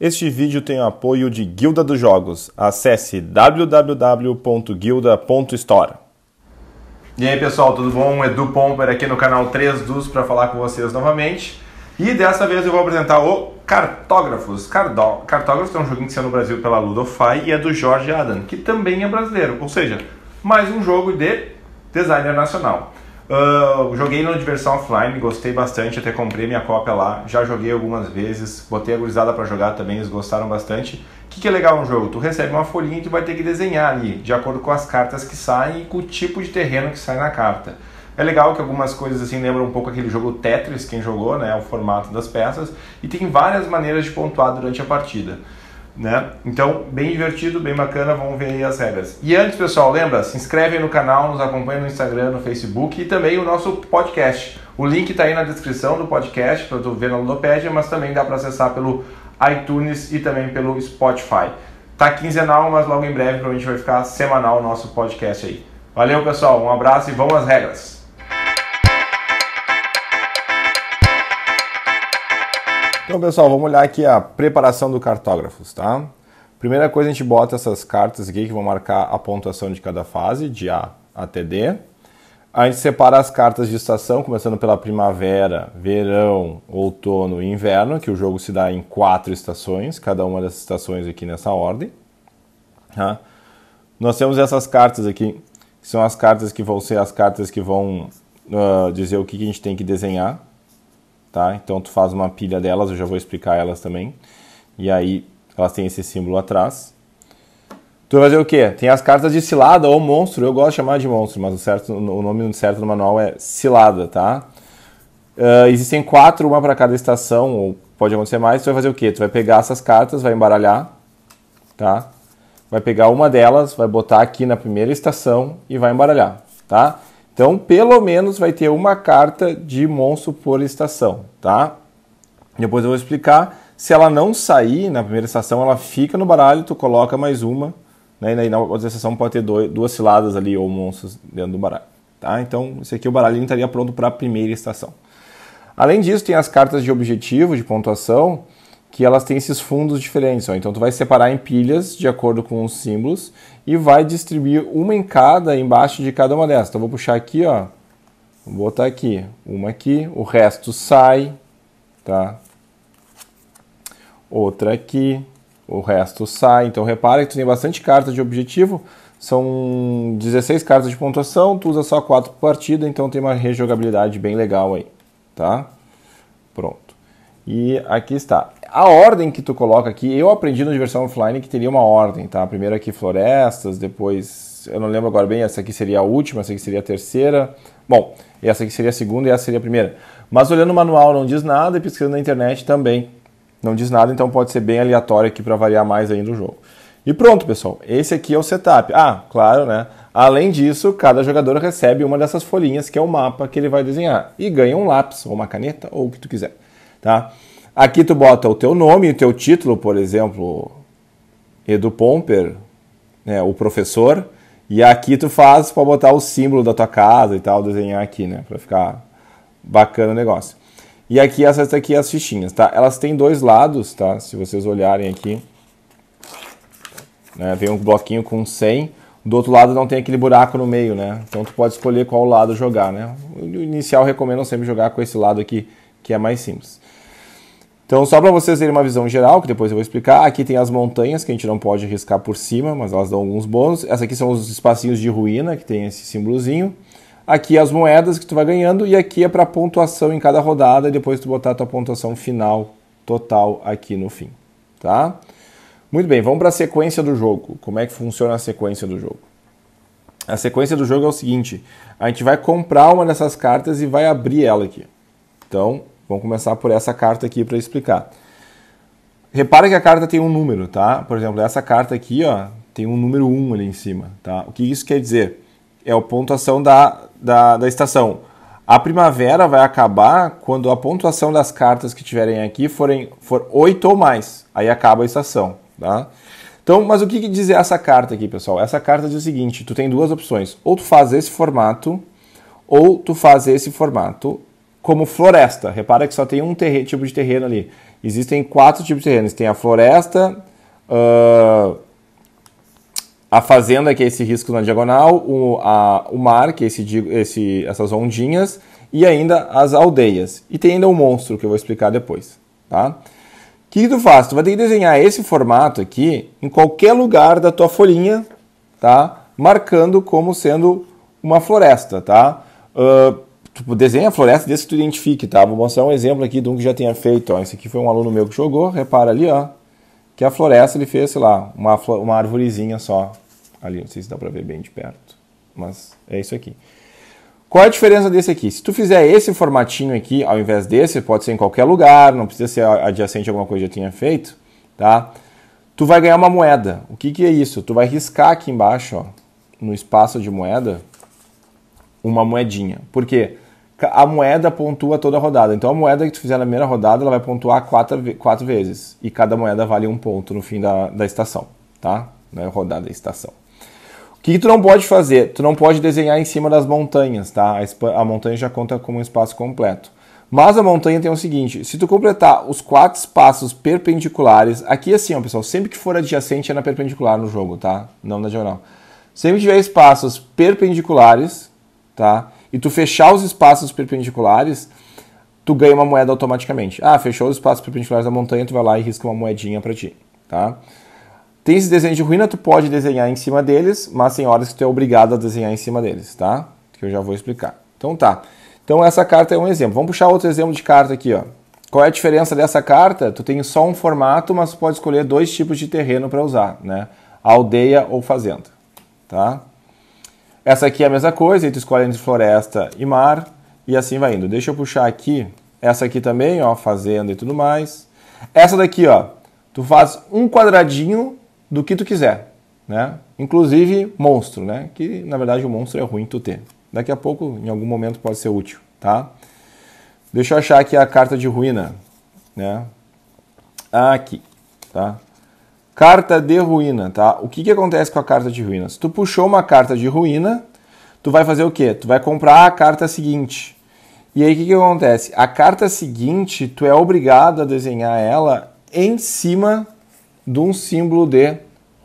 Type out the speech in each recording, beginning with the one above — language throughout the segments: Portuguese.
Este vídeo tem o apoio de Guilda dos Jogos. Acesse www.guilda.store. E aí pessoal, tudo bom? Edu Pomper aqui no canal 3 Dus para falar com vocês novamente. E dessa vez eu vou apresentar o Cartógrafos. Cardo... Cartógrafos é um joguinho que saiu no Brasil pela Ludofy e é do Jorge Adam, que também é brasileiro. Ou seja, mais um jogo de designer nacional. Uh, joguei no Diversão Offline, gostei bastante, até comprei minha cópia lá, já joguei algumas vezes, botei a gurizada para jogar também, eles gostaram bastante. O que, que é legal no jogo? Tu recebe uma folhinha e tu vai ter que desenhar ali, de acordo com as cartas que saem e com o tipo de terreno que sai na carta. É legal que algumas coisas assim lembram um pouco aquele jogo Tetris, quem jogou, né, o formato das peças, e tem várias maneiras de pontuar durante a partida. Né? Então, bem divertido, bem bacana, vamos ver aí as regras. E antes, pessoal, lembra, se inscreve no canal, nos acompanha no Instagram, no Facebook e também o nosso podcast. O link está aí na descrição do podcast para tu ver na Ludopédia, mas também dá para acessar pelo iTunes e também pelo Spotify. Tá quinzenal, mas logo em breve a gente vai ficar semanal o nosso podcast aí. Valeu, pessoal, um abraço e vamos às regras. Então, pessoal, vamos olhar aqui a preparação do cartógrafos, tá? Primeira coisa, a gente bota essas cartas aqui que vão marcar a pontuação de cada fase, de A até D. A gente separa as cartas de estação, começando pela primavera, verão, outono e inverno, que o jogo se dá em quatro estações, cada uma dessas estações aqui nessa ordem. Tá? Nós temos essas cartas aqui, que são as cartas que vão ser as cartas que vão uh, dizer o que, que a gente tem que desenhar tá? Então tu faz uma pilha delas, eu já vou explicar elas também. E aí elas têm esse símbolo atrás. Tu vai fazer o quê? Tem as cartas de cilada ou monstro. Eu gosto de chamar de monstro, mas o, certo, o nome certo do manual é cilada, tá? Uh, existem quatro, uma para cada estação, ou pode acontecer mais. Tu vai fazer o quê? Tu vai pegar essas cartas, vai embaralhar, tá? Vai pegar uma delas, vai botar aqui na primeira estação e vai embaralhar, tá? Então, pelo menos vai ter uma carta de monstro por estação, tá? Depois eu vou explicar. Se ela não sair na primeira estação, ela fica no baralho, tu coloca mais uma, né? E na outra estação pode ter dois, duas ciladas ali ou monstros dentro do baralho, tá? Então, esse aqui o baralhinho estaria pronto para a primeira estação. Além disso, tem as cartas de objetivo, de pontuação, que elas têm esses fundos diferentes. Ó. Então tu vai separar em pilhas de acordo com os símbolos e vai distribuir uma em cada embaixo de cada uma dessas. Então vou puxar aqui, ó. Vou botar aqui, uma aqui, o resto sai, tá? Outra aqui, o resto sai. Então repara que tu tem bastante carta de objetivo, são 16 cartas de pontuação, tu usa só 4 por partida, então tem uma rejogabilidade bem legal aí, tá? Pronto. E aqui está. A ordem que tu coloca aqui, eu aprendi no Diversão Offline que teria uma ordem, tá? Primeiro aqui florestas, depois, eu não lembro agora bem, essa aqui seria a última, essa aqui seria a terceira. Bom, essa aqui seria a segunda e essa seria a primeira. Mas olhando o manual não diz nada e pesquisando na internet também não diz nada, então pode ser bem aleatório aqui para variar mais ainda o jogo. E pronto, pessoal, esse aqui é o setup. Ah, claro, né? Além disso, cada jogador recebe uma dessas folhinhas que é o mapa que ele vai desenhar e ganha um lápis ou uma caneta ou o que tu quiser tá? Aqui tu bota o teu nome, o teu título, por exemplo, Edu Pomper, né, o professor, e aqui tu faz para botar o símbolo da tua casa e tal, desenhar aqui, né, para ficar bacana o negócio. E aqui essas aqui as fichinhas, tá? Elas têm dois lados, tá? Se vocês olharem aqui, né, vem um bloquinho com 100, do outro lado não tem aquele buraco no meio, né? Então tu pode escolher qual lado jogar, né? O inicial recomendo sempre jogar com esse lado aqui que é mais simples. Então, só para vocês terem uma visão geral, que depois eu vou explicar, aqui tem as montanhas, que a gente não pode riscar por cima, mas elas dão alguns bônus. Essa aqui são os espacinhos de ruína, que tem esse símbolozinho. Aqui as moedas que tu vai ganhando, e aqui é para pontuação em cada rodada, e depois tu botar a tua pontuação final total aqui no fim, tá? Muito bem, vamos para a sequência do jogo. Como é que funciona a sequência do jogo? A sequência do jogo é o seguinte, a gente vai comprar uma dessas cartas e vai abrir ela aqui. Então, vamos começar por essa carta aqui para explicar. Repara que a carta tem um número, tá? Por exemplo, essa carta aqui, ó, tem um número 1 ali em cima, tá? O que isso quer dizer? É a pontuação da, da, da estação. A primavera vai acabar quando a pontuação das cartas que tiverem aqui forem for 8 ou mais. Aí acaba a estação, tá? Então, mas o que, que diz essa carta aqui, pessoal? Essa carta diz o seguinte, tu tem duas opções. Ou tu faz esse formato, ou tu faz esse formato, como floresta. Repara que só tem um tipo de terreno ali. Existem quatro tipos de terrenos. Tem a floresta, uh, a fazenda, que é esse risco na diagonal, o, a, o mar, que é esse, esse, essas ondinhas, e ainda as aldeias. E tem ainda o um monstro, que eu vou explicar depois. Tá? O que, que tu faz? Tu vai ter que desenhar esse formato aqui em qualquer lugar da tua folhinha, tá? marcando como sendo uma floresta. Tá? Uh, Tipo, desenha a floresta desse que tu identifique, tá? Vou mostrar um exemplo aqui de um que já tenha feito, ó. Esse aqui foi um aluno meu que jogou, repara ali, ó. Que a floresta ele fez, sei lá, uma, uma arvorezinha só. Ali, não sei se dá pra ver bem de perto. Mas é isso aqui. Qual é a diferença desse aqui? Se tu fizer esse formatinho aqui, ao invés desse, pode ser em qualquer lugar, não precisa ser adjacente a alguma coisa que já tinha feito, tá? Tu vai ganhar uma moeda. O que, que é isso? Tu vai riscar aqui embaixo, ó, no espaço de moeda, uma moedinha. Por quê? Porque a moeda pontua toda a rodada. Então a moeda que tu fizer na primeira rodada, ela vai pontuar quatro, quatro vezes. E cada moeda vale um ponto no fim da, da estação, tá? Não é rodada, é estação. O que, que, tu não pode fazer? Tu não pode desenhar em cima das montanhas, tá? A, a montanha já conta como um espaço completo. Mas a montanha tem o seguinte, se tu completar os quatro espaços perpendiculares, aqui assim, ó, pessoal, sempre que for adjacente é na perpendicular no jogo, tá? Não na diagonal. Sempre que tiver espaços perpendiculares, tá? e tu fechar os espaços perpendiculares, tu ganha uma moeda automaticamente. Ah, fechou os espaços perpendiculares da montanha, tu vai lá e risca uma moedinha para ti, tá? Tem esse desenho de ruína, tu pode desenhar em cima deles, mas tem horas que tu é obrigado a desenhar em cima deles, tá? Que eu já vou explicar. Então tá. Então essa carta é um exemplo. Vamos puxar outro exemplo de carta aqui, ó. Qual é a diferença dessa carta? Tu tem só um formato, mas tu pode escolher dois tipos de terreno para usar, né? Aldeia ou fazenda, tá? Essa aqui é a mesma coisa, aí tu escolhe entre floresta e mar, e assim vai indo. Deixa eu puxar aqui, essa aqui também, ó, fazenda e tudo mais. Essa daqui, ó, tu faz um quadradinho do que tu quiser, né? Inclusive monstro, né? Que na verdade o monstro é ruim tu ter. Daqui a pouco, em algum momento, pode ser útil, tá? Deixa eu achar aqui a carta de ruína, né? Aqui, tá? Carta de ruína, tá? O que, que acontece com a carta de ruína? Se tu puxou uma carta de ruína, tu vai fazer o quê? Tu vai comprar a carta seguinte. E aí o que, que acontece? A carta seguinte, tu é obrigado a desenhar ela em cima de um símbolo de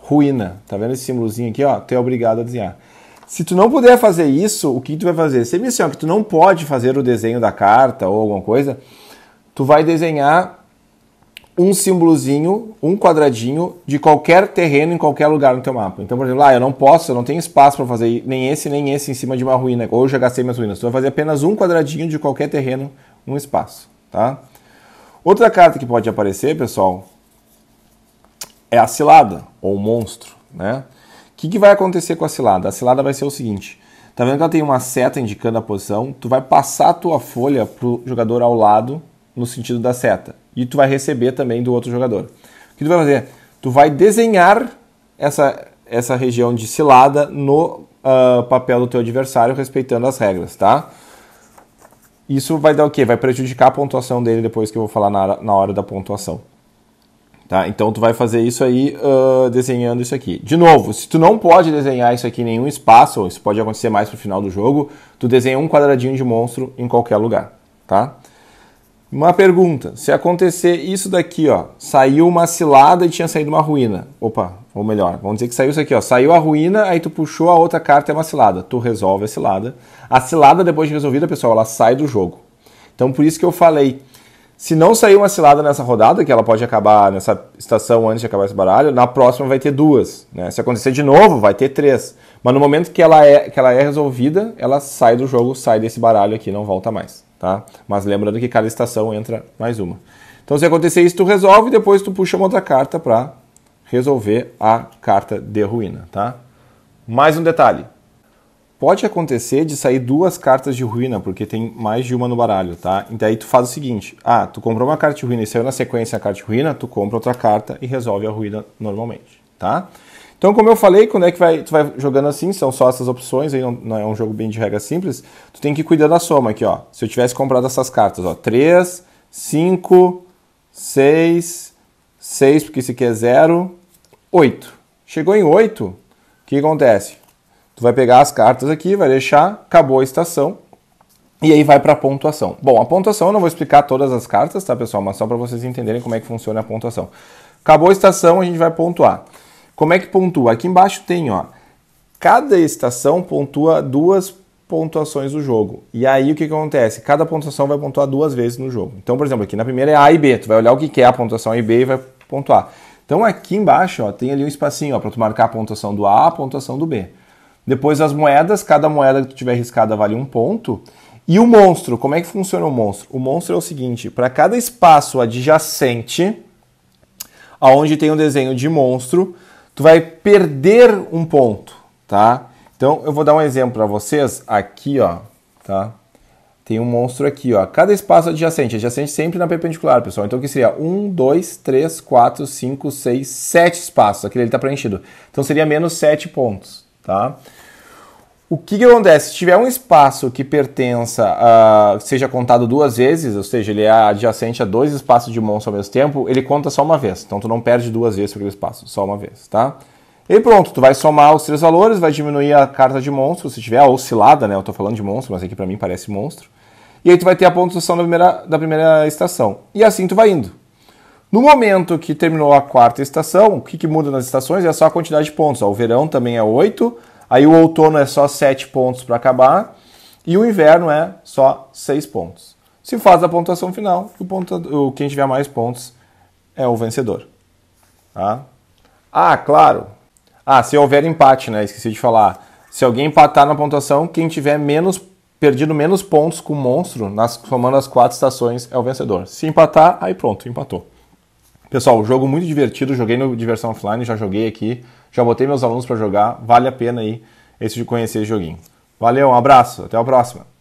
ruína. Tá vendo esse símbolozinho aqui? Ó? Tu é obrigado a desenhar. Se tu não puder fazer isso, o que tu vai fazer? Se me ó, que tu não pode fazer o desenho da carta ou alguma coisa, tu vai desenhar um símbolozinho, um quadradinho de qualquer terreno em qualquer lugar no teu mapa. Então, por exemplo, lá ah, eu não posso, eu não tenho espaço para fazer nem esse nem esse em cima de uma ruína, ou já gastei minhas ruínas. Tu então, vai fazer apenas um quadradinho de qualquer terreno, um espaço, tá? Outra carta que pode aparecer, pessoal, é a cilada, ou o monstro, né? O que, que vai acontecer com a cilada? A cilada vai ser o seguinte, tá vendo que ela tem uma seta indicando a posição? Tu vai passar a tua folha pro jogador ao lado, no sentido da seta e tu vai receber também do outro jogador. O que tu vai fazer? Tu vai desenhar essa, essa região de cilada no uh, papel do teu adversário, respeitando as regras, tá? Isso vai dar o quê? Vai prejudicar a pontuação dele depois que eu vou falar na, na hora da pontuação. Tá? Então tu vai fazer isso aí uh, desenhando isso aqui. De novo, se tu não pode desenhar isso aqui em nenhum espaço, ou isso pode acontecer mais pro final do jogo, tu desenha um quadradinho de monstro em qualquer lugar, tá? Uma pergunta: se acontecer isso daqui, ó, saiu uma cilada e tinha saído uma ruína. Opa, ou melhor, vamos dizer que saiu isso aqui, ó, saiu a ruína, aí tu puxou a outra carta é uma cilada. Tu resolve a cilada. A cilada depois de resolvida, pessoal, ela sai do jogo. Então por isso que eu falei, se não sair uma cilada nessa rodada, que ela pode acabar nessa estação antes de acabar esse baralho, na próxima vai ter duas, né? Se acontecer de novo, vai ter três. Mas no momento que ela é que ela é resolvida, ela sai do jogo, sai desse baralho aqui, não volta mais tá? Mas lembrando que cada estação entra mais uma. Então se acontecer isso, tu resolve e depois tu puxa uma outra carta para resolver a carta de ruína, tá? Mais um detalhe. Pode acontecer de sair duas cartas de ruína, porque tem mais de uma no baralho, tá? Então aí tu faz o seguinte: ah, tu comprou uma carta de ruína e saiu na sequência a carta de ruína, tu compra outra carta e resolve a ruína normalmente, tá? Então, como eu falei, quando é que vai, tu vai jogando assim, são só essas opções, aí não, não é um jogo bem de regra simples, tu tem que cuidar da soma aqui, ó. Se eu tivesse comprado essas cartas, ó, 3, 5, 6, 6, porque esse aqui é 0, 8. Chegou em 8, o que acontece? Tu vai pegar as cartas aqui, vai deixar, acabou a estação, e aí vai para a pontuação. Bom, a pontuação eu não vou explicar todas as cartas, tá, pessoal? Mas só para vocês entenderem como é que funciona a pontuação. Acabou a estação, a gente vai pontuar. Como é que pontua? Aqui embaixo tem, ó, cada estação pontua duas pontuações do jogo. E aí o que, que acontece? Cada pontuação vai pontuar duas vezes no jogo. Então, por exemplo, aqui na primeira é A e B, tu vai olhar o que, que é a pontuação A e B e vai pontuar. Então aqui embaixo ó, tem ali um espacinho ó para tu marcar a pontuação do A, a pontuação do B. Depois as moedas, cada moeda que tu tiver riscada vale um ponto. E o monstro, como é que funciona o monstro? O monstro é o seguinte, para cada espaço adjacente, aonde tem um desenho de monstro, tu vai perder um ponto, tá? Então eu vou dar um exemplo para vocês aqui, ó, tá? Tem um monstro aqui, ó. Cada espaço adjacente, adjacente sempre na perpendicular, pessoal. Então o que seria? 1, 2, 3, 4, 5, 6, 7 espaços. Aquele ele está preenchido. Então seria menos 7 pontos, tá? O que, que acontece? Se tiver um espaço que pertença, uh, seja contado duas vezes, ou seja, ele é adjacente a dois espaços de monstro ao mesmo tempo, ele conta só uma vez. Então tu não perde duas vezes aquele espaço, só uma vez, tá? E pronto, tu vai somar os três valores, vai diminuir a carta de monstro, se tiver a oscilada, né? Eu tô falando de monstro, mas aqui é para mim parece monstro. E aí tu vai ter a pontuação da primeira, da primeira estação. E assim tu vai indo. No momento que terminou a quarta estação, o que, que muda nas estações é só a quantidade de pontos. Ó, o verão também é 8, Aí o outono é só 7 pontos para acabar e o inverno é só 6 pontos. Se faz a pontuação final, o ponto, quem tiver mais pontos é o vencedor. Tá? Ah, claro. Ah, se houver empate, né? Esqueci de falar. Se alguém empatar na pontuação, quem tiver menos perdido menos pontos com o monstro, nas, somando as quatro estações, é o vencedor. Se empatar, aí pronto, empatou. Pessoal, jogo muito divertido, joguei no Diversão Offline, já joguei aqui. Já botei meus alunos para jogar, vale a pena aí esse de conhecer esse joguinho. Valeu, um abraço, até a próxima.